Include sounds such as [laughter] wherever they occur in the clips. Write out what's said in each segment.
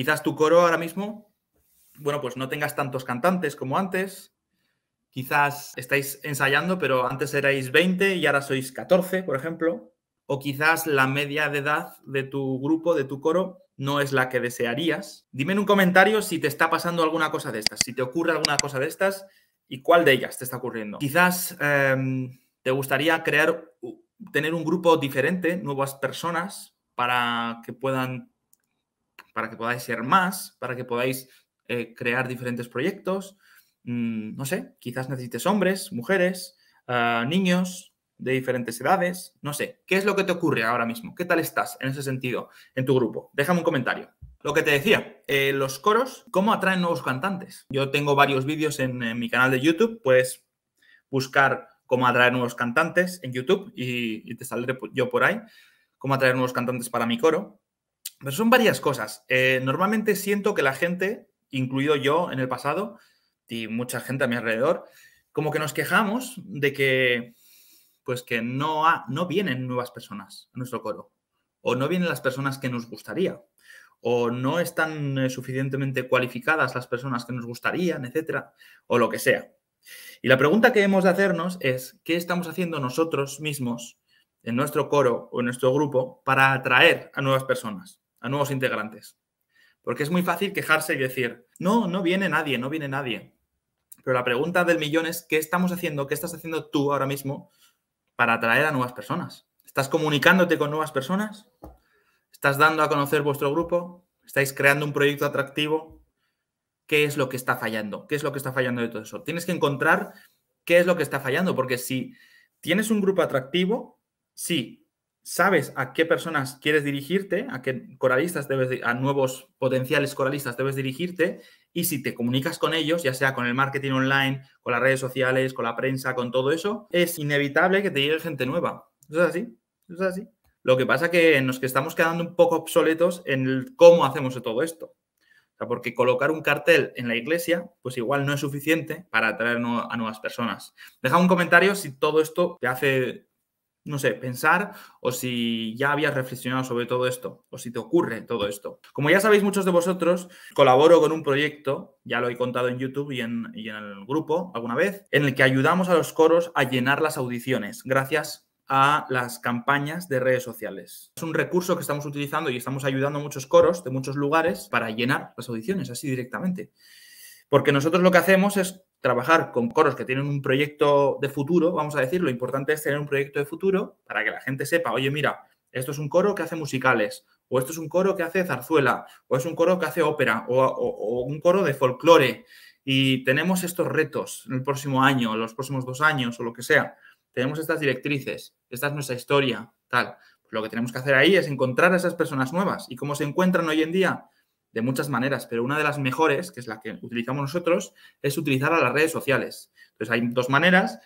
Quizás tu coro ahora mismo, bueno, pues no tengas tantos cantantes como antes. Quizás estáis ensayando, pero antes erais 20 y ahora sois 14, por ejemplo. O quizás la media de edad de tu grupo, de tu coro, no es la que desearías. Dime en un comentario si te está pasando alguna cosa de estas, si te ocurre alguna cosa de estas y cuál de ellas te está ocurriendo. Quizás em, te gustaría crear, tener un grupo diferente, nuevas personas, para que puedan para que podáis ser más, para que podáis eh, crear diferentes proyectos. Mm, no sé, quizás necesites hombres, mujeres, ah, niños de diferentes edades, no sé. ¿Qué es lo que te ocurre ahora mismo? ¿Qué tal estás en ese sentido en tu grupo? Déjame un comentario. Lo que te decía, eh, los coros, ¿cómo atraen nuevos cantantes? Yo tengo varios vídeos en, mi canal de YouTube, puedes buscar cómo atraer nuevos cantantes en YouTube y, y te saldré yo por ahí, cómo atraer nuevos cantantes para mi coro. Pero son varias cosas. Eh, normalmente siento que la gente, incluido yo en el pasado, y mucha gente a mi alrededor, como que nos quejamos de que, pues que no, no vienen nuevas personas a nuestro coro, o no vienen las personas que nos gustaría, o no están eh, suficientemente cualificadas las personas que nos gustarían, etcétera, o lo que sea. Y la pregunta que hemos de hacernos es, ¿qué estamos haciendo nosotros mismos en nuestro coro o en nuestro grupo para atraer a nuevas personas? a nuevos integrantes. Porque es muy fácil quejarse y decir, no, no viene nadie, no viene nadie. Pero la pregunta del millón es, ¿qué estamos haciendo? ¿Qué estás haciendo tú ahora mismo para atraer a nuevas personas? ¿Estás comunicándote con nuevas personas? ¿Estás dando a conocer vuestro grupo? ¿Estáis creando un proyecto atractivo? ¿Qué es lo que está fallando? ¿Qué es lo que está fallando de todo eso? Tienes que encontrar qué es lo que está fallando, porque si tienes un grupo atractivo, sí, sabes a qué personas quieres dirigirte, a qué coralistas debes, a nuevos potenciales coralistas debes dirigirte y si te comunicas con ellos, ya sea con el marketing online, con las redes sociales, con la prensa, con todo eso, es inevitable que te llegue gente nueva. es así? es así? Lo que pasa que nos que estamos quedando un poco obsoletos en cómo hacemos todo esto. porque colocar un cartel en la iglesia, pues igual no es suficiente para atraer a nuevas personas. Deja un comentario si todo esto te hace no sé, pensar o si ya habías reflexionado sobre todo esto o si te ocurre todo esto. Como ya sabéis muchos de vosotros, colaboro con un proyecto, ya lo he contado en YouTube y en, y en el grupo alguna vez, en el que ayudamos a los coros a llenar las audiciones gracias a las campañas de redes sociales. Es un recurso que estamos utilizando y estamos ayudando a muchos coros de muchos lugares para llenar las audiciones así directamente. Porque nosotros lo que hacemos es trabajar con coros que tienen un proyecto de futuro, vamos a decir, lo importante es tener un proyecto de futuro para que la gente sepa, oye, mira, esto es un coro que hace musicales, o esto es un coro que hace zarzuela, o es un coro que hace ópera, o, un coro de folclore, y tenemos estos retos en el próximo año, los próximos dos años, o lo que sea, tenemos estas directrices, esta es nuestra historia, tal. lo que tenemos que hacer ahí es encontrar a esas personas nuevas. ¿Y cómo se encuentran hoy en día? de muchas maneras, pero una de las mejores, que es la que utilizamos nosotros, es utilizar a las redes sociales. Entonces hay dos maneras,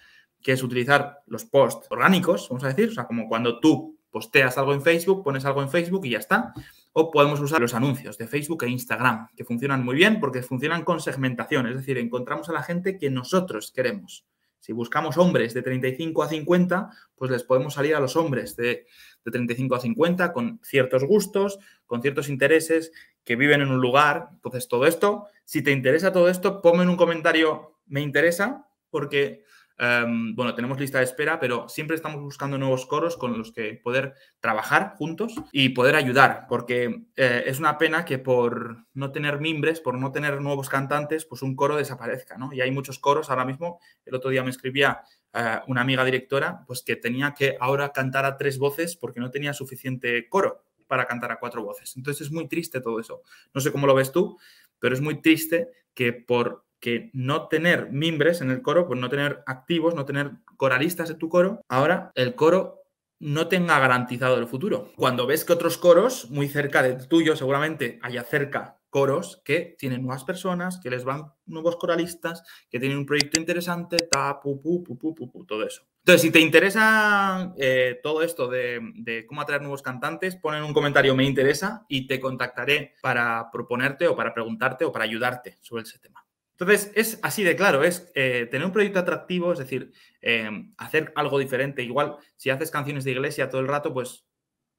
que es utilizar los posts orgánicos, vamos a decir, o sea, como cuando tú posteas algo en Facebook, pones algo en Facebook y ya está. O podemos usar los anuncios de Facebook e Instagram, que funcionan muy bien porque funcionan con segmentación, es decir, encontramos a la gente que nosotros queremos. Si buscamos hombres de 35 a 50, pues les podemos salir a los hombres de, de 35 a 50 con ciertos gustos, con ciertos intereses que viven en un lugar. Entonces, todo esto, si te interesa todo esto, ponme en un comentario, me interesa, porque, em, bueno, tenemos lista de espera, pero siempre estamos buscando nuevos coros con los que poder trabajar juntos y poder ayudar, porque eh, es una pena que por no tener mimbres, por no tener nuevos cantantes, pues un coro desaparezca, ¿no? Y hay muchos coros ahora mismo. El otro día me escribía eh, una amiga directora, pues que tenía que ahora cantar a tres voces porque no tenía suficiente coro para cantar a cuatro voces. Entonces es muy triste todo eso. No sé cómo lo ves tú, pero es muy triste que por que no tener mimbres en el coro, por no tener activos, no tener coralistas en tu coro, ahora el coro no tenga garantizado el futuro. Cuando ves que otros coros, muy cerca del tuyo, seguramente haya cerca coros que tienen nuevas personas, que les van nuevos coralistas, que tienen un proyecto interesante, ta, pu, pu, pu, pu, pu, todo eso. Entonces, si te interesa eh, todo esto de, cómo atraer nuevos cantantes, pon en un comentario me interesa y te contactaré para proponerte o para preguntarte o para ayudarte sobre ese tema. Entonces, es así de claro, es eh, tener un proyecto atractivo, es decir, eh, hacer algo diferente. Igual, si haces canciones de iglesia todo el rato, pues,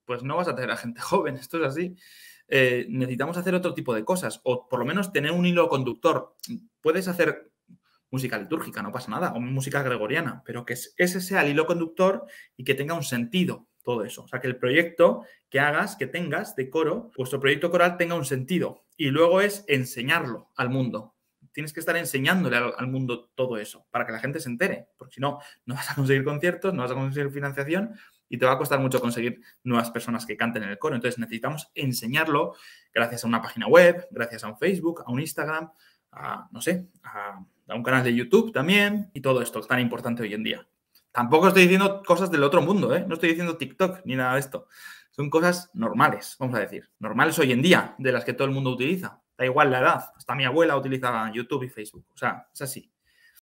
pues no vas a tener a gente [laughs] joven, esto es así. necesitamos hacer otro tipo de cosas o por lo menos tener un hilo conductor. Puedes hacer música litúrgica, no pasa nada, o música gregoriana, pero que ese sea el hilo conductor y que tenga un sentido todo eso. O sea, que el proyecto que hagas, que tengas de coro, vuestro proyecto coral tenga un sentido. Y luego es enseñarlo al mundo. Tienes que estar enseñándole al, mundo todo eso para que la gente se entere, porque si no, no vas a conseguir conciertos, no vas a conseguir financiación y te va a costar mucho conseguir nuevas personas que canten en el coro. Entonces necesitamos enseñarlo gracias a una página web, gracias a un Facebook, a un Instagram, a, no sé, a, un canal de YouTube también y todo esto tan importante hoy en día. Tampoco estoy diciendo cosas del otro mundo, ¿eh? No estoy diciendo TikTok ni nada de esto. Son cosas normales, vamos a decir. Normales hoy en día, de las que todo el mundo utiliza. Da igual la edad. Hasta mi abuela utiliza YouTube y Facebook. O sea, es así.